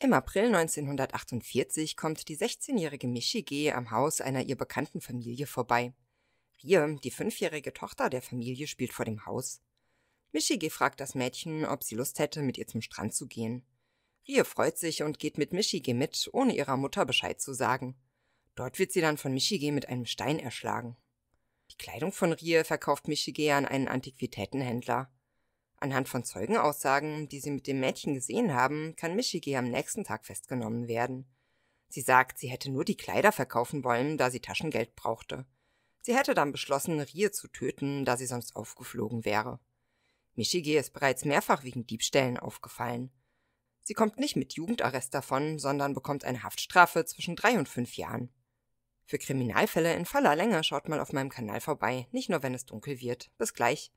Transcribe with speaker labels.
Speaker 1: Im April 1948 kommt die 16-jährige Michige am Haus einer ihr bekannten Familie vorbei. Rie, die fünfjährige Tochter der Familie, spielt vor dem Haus. Michige fragt das Mädchen, ob sie Lust hätte, mit ihr zum Strand zu gehen. Rie freut sich und geht mit Michige mit, ohne ihrer Mutter Bescheid zu sagen. Dort wird sie dann von Michige mit einem Stein erschlagen. Die Kleidung von Rie verkauft Michige an einen Antiquitätenhändler. Anhand von Zeugenaussagen, die sie mit dem Mädchen gesehen haben, kann Michigi am nächsten Tag festgenommen werden. Sie sagt, sie hätte nur die Kleider verkaufen wollen, da sie Taschengeld brauchte. Sie hätte dann beschlossen, Rie zu töten, da sie sonst aufgeflogen wäre. Michigi ist bereits mehrfach wegen Diebstählen aufgefallen. Sie kommt nicht mit Jugendarrest davon, sondern bekommt eine Haftstrafe zwischen drei und fünf Jahren. Für Kriminalfälle in voller Länge schaut mal auf meinem Kanal vorbei, nicht nur wenn es dunkel wird. Bis gleich.